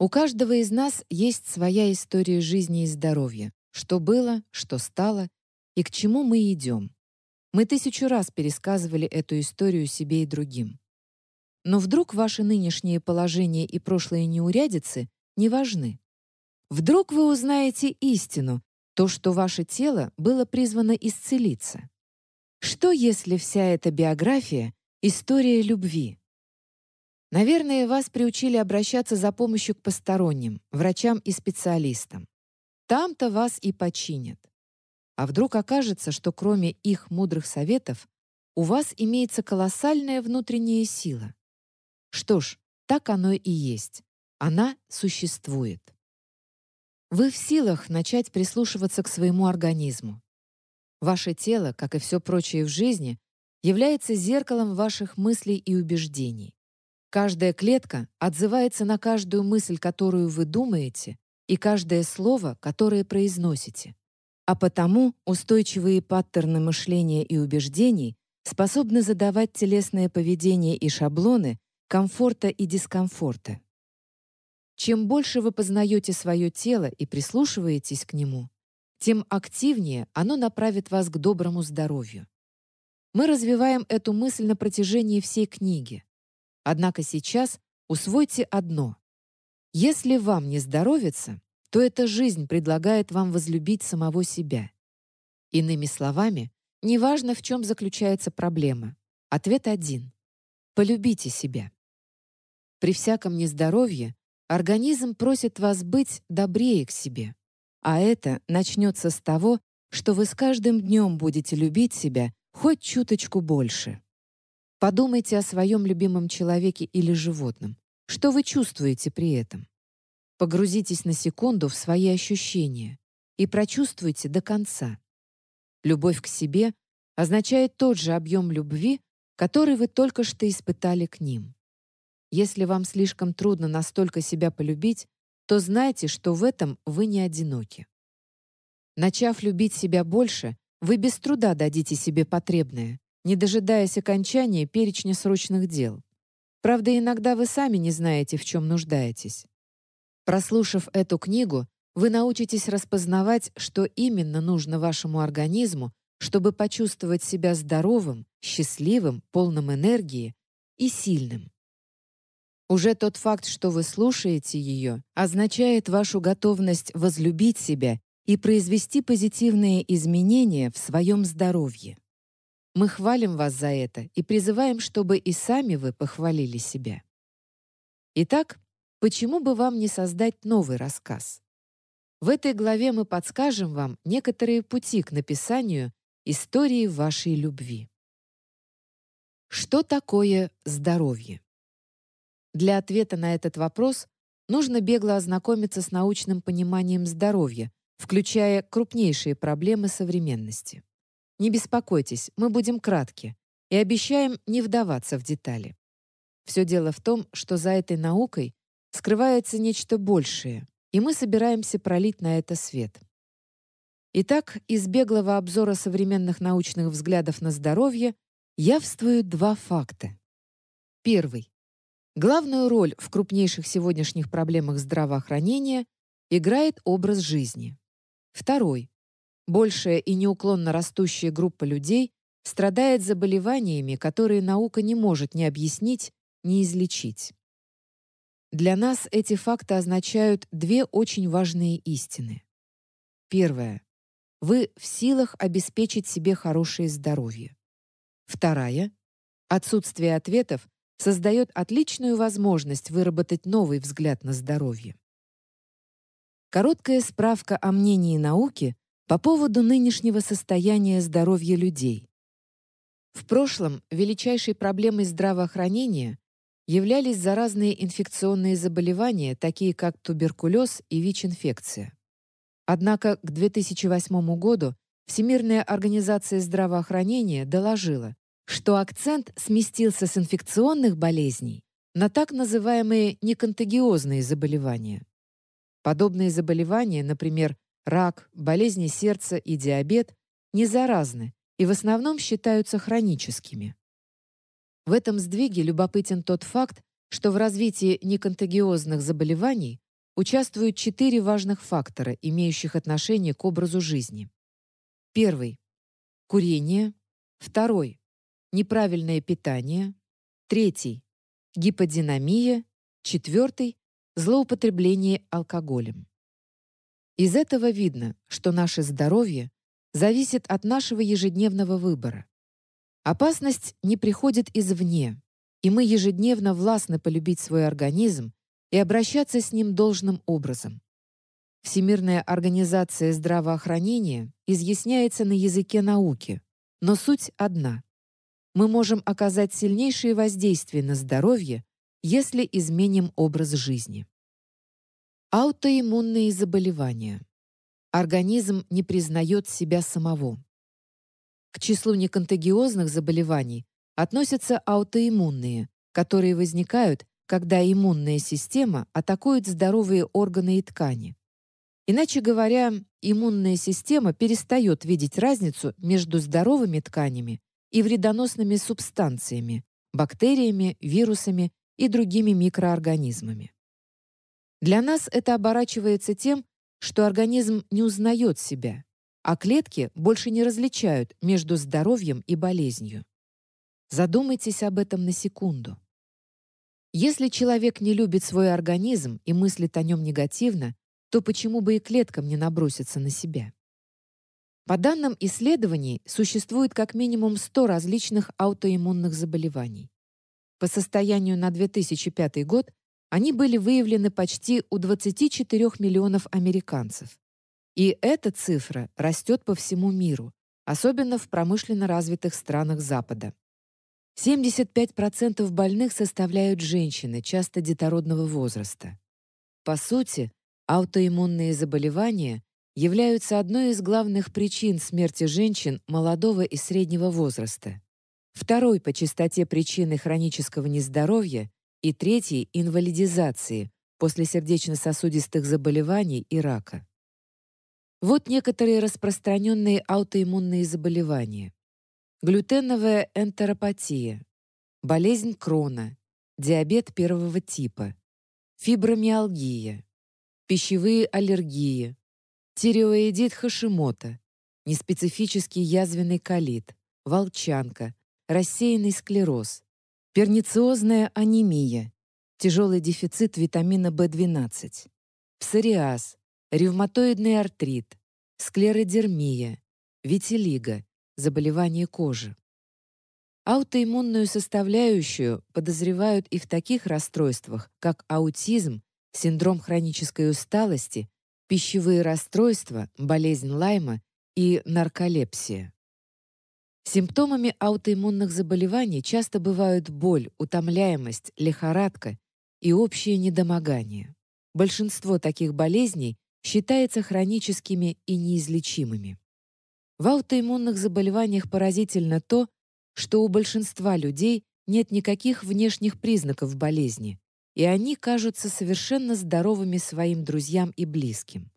У каждого из нас есть своя история жизни и здоровья, что было, что стало и к чему мы идем. Мы тысячу раз пересказывали эту историю себе и другим. Но вдруг ваши нынешние положения и прошлые неурядицы не важны. Вдруг вы узнаете истину, то, что ваше тело было призвано исцелиться. Что если вся эта биография — история любви, Наверное, вас приучили обращаться за помощью к посторонним, врачам и специалистам. Там-то вас и починят. А вдруг окажется, что кроме их мудрых советов у вас имеется колоссальная внутренняя сила? Что ж, так оно и есть. Она существует. Вы в силах начать прислушиваться к своему организму. Ваше тело, как и все прочее в жизни, является зеркалом ваших мыслей и убеждений. Каждая клетка отзывается на каждую мысль, которую вы думаете, и каждое слово, которое произносите. А потому устойчивые паттерны мышления и убеждений способны задавать телесное поведение и шаблоны комфорта и дискомфорта. Чем больше вы познаете свое тело и прислушиваетесь к нему, тем активнее оно направит вас к доброму здоровью. Мы развиваем эту мысль на протяжении всей книги. Однако сейчас усвойте одно. Если вам не здоровится, то эта жизнь предлагает вам возлюбить самого себя. Иными словами, неважно, в чем заключается проблема. Ответ один. Полюбите себя. При всяком нездоровье организм просит вас быть добрее к себе. А это начнется с того, что вы с каждым днем будете любить себя хоть чуточку больше. Подумайте о своем любимом человеке или животном. Что вы чувствуете при этом? Погрузитесь на секунду в свои ощущения и прочувствуйте до конца. Любовь к себе означает тот же объем любви, который вы только что испытали к ним. Если вам слишком трудно настолько себя полюбить, то знайте, что в этом вы не одиноки. Начав любить себя больше, вы без труда дадите себе потребное, не дожидаясь окончания перечня срочных дел. Правда, иногда вы сами не знаете, в чем нуждаетесь. Прослушав эту книгу, вы научитесь распознавать, что именно нужно вашему организму, чтобы почувствовать себя здоровым, счастливым, полным энергии и сильным. Уже тот факт, что вы слушаете ее, означает вашу готовность возлюбить себя и произвести позитивные изменения в своем здоровье. Мы хвалим вас за это и призываем, чтобы и сами вы похвалили себя. Итак, почему бы вам не создать новый рассказ? В этой главе мы подскажем вам некоторые пути к написанию истории вашей любви. Что такое здоровье? Для ответа на этот вопрос нужно бегло ознакомиться с научным пониманием здоровья, включая крупнейшие проблемы современности. Не беспокойтесь, мы будем кратки и обещаем не вдаваться в детали. Все дело в том, что за этой наукой скрывается нечто большее, и мы собираемся пролить на это свет. Итак, из беглого обзора современных научных взглядов на здоровье явствуют два факта. Первый. Главную роль в крупнейших сегодняшних проблемах здравоохранения играет образ жизни. Второй. Большая и неуклонно растущая группа людей страдает заболеваниями, которые наука не может ни объяснить, ни излечить. Для нас эти факты означают две очень важные истины. Первая. Вы в силах обеспечить себе хорошее здоровье. Вторая. Отсутствие ответов создает отличную возможность выработать новый взгляд на здоровье. Короткая справка о мнении науки — по поводу нынешнего состояния здоровья людей. В прошлом величайшей проблемой здравоохранения являлись заразные инфекционные заболевания, такие как туберкулез и ВИЧ-инфекция. Однако к 2008 году Всемирная организация здравоохранения доложила, что акцент сместился с инфекционных болезней на так называемые неконтагиозные заболевания. Подобные заболевания, например, Рак, болезни сердца и диабет не заразны и в основном считаются хроническими. В этом сдвиге любопытен тот факт, что в развитии неконтагиозных заболеваний участвуют четыре важных фактора, имеющих отношение к образу жизни. Первый – курение. Второй – неправильное питание. Третий – гиподинамия. Четвертый – злоупотребление алкоголем. Из этого видно, что наше здоровье зависит от нашего ежедневного выбора. Опасность не приходит извне, и мы ежедневно властны полюбить свой организм и обращаться с ним должным образом. Всемирная организация здравоохранения изъясняется на языке науки, но суть одна. Мы можем оказать сильнейшие воздействия на здоровье, если изменим образ жизни. Аутоиммунные заболевания. Организм не признает себя самого. К числу неконтагиозных заболеваний относятся аутоиммунные, которые возникают, когда иммунная система атакует здоровые органы и ткани. Иначе говоря, иммунная система перестает видеть разницу между здоровыми тканями и вредоносными субстанциями, бактериями, вирусами и другими микроорганизмами. Для нас это оборачивается тем, что организм не узнает себя, а клетки больше не различают между здоровьем и болезнью. Задумайтесь об этом на секунду. Если человек не любит свой организм и мыслит о нем негативно, то почему бы и клеткам не наброситься на себя? По данным исследований, существует как минимум 100 различных аутоиммунных заболеваний. По состоянию на 2005 год они были выявлены почти у 24 миллионов американцев. И эта цифра растет по всему миру, особенно в промышленно развитых странах Запада. 75% больных составляют женщины, часто детородного возраста. По сути, аутоиммунные заболевания являются одной из главных причин смерти женщин молодого и среднего возраста. Второй по частоте причины хронического нездоровья и третий — инвалидизации после сердечно-сосудистых заболеваний и рака. Вот некоторые распространенные аутоиммунные заболевания. Глютеновая энтеропатия, болезнь Крона, диабет первого типа, фибромиалгия, пищевые аллергии, тиреоидит Хашимота, неспецифический язвенный колит, волчанка, рассеянный склероз, пернициозная анемия, тяжелый дефицит витамина В12, псориаз, ревматоидный артрит, склеродермия, витилиго, заболевание кожи. Аутоиммунную составляющую подозревают и в таких расстройствах, как аутизм, синдром хронической усталости, пищевые расстройства, болезнь Лайма и нарколепсия. Симптомами аутоиммунных заболеваний часто бывают боль, утомляемость, лихорадка и общее недомогание. Большинство таких болезней считается хроническими и неизлечимыми. В аутоиммунных заболеваниях поразительно то, что у большинства людей нет никаких внешних признаков болезни, и они кажутся совершенно здоровыми своим друзьям и близким.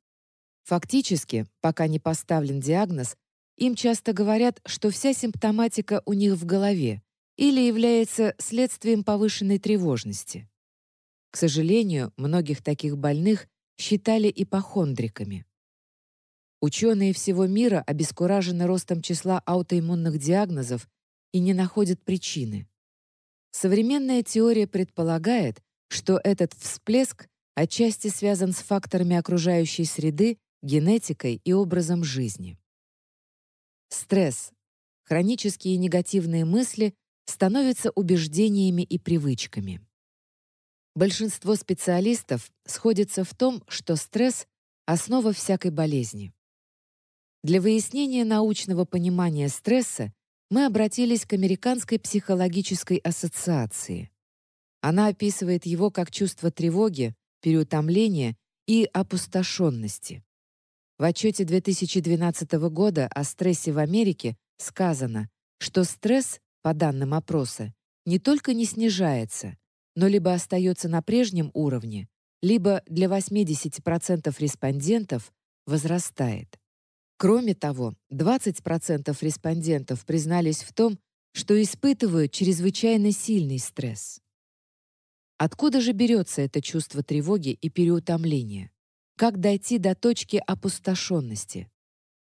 Фактически, пока не поставлен диагноз, им часто говорят, что вся симптоматика у них в голове или является следствием повышенной тревожности. К сожалению, многих таких больных считали ипохондриками. Ученые всего мира обескуражены ростом числа аутоиммунных диагнозов и не находят причины. Современная теория предполагает, что этот всплеск отчасти связан с факторами окружающей среды, генетикой и образом жизни. Стресс, хронические негативные мысли становятся убеждениями и привычками. Большинство специалистов сходятся в том, что стресс — основа всякой болезни. Для выяснения научного понимания стресса мы обратились к Американской психологической ассоциации. Она описывает его как чувство тревоги, переутомления и опустошенности. В отчете 2012 года о стрессе в Америке сказано, что стресс, по данным опроса, не только не снижается, но либо остается на прежнем уровне, либо для 80% респондентов возрастает. Кроме того, 20% респондентов признались в том, что испытывают чрезвычайно сильный стресс. Откуда же берется это чувство тревоги и переутомления? Как дойти до точки опустошенности?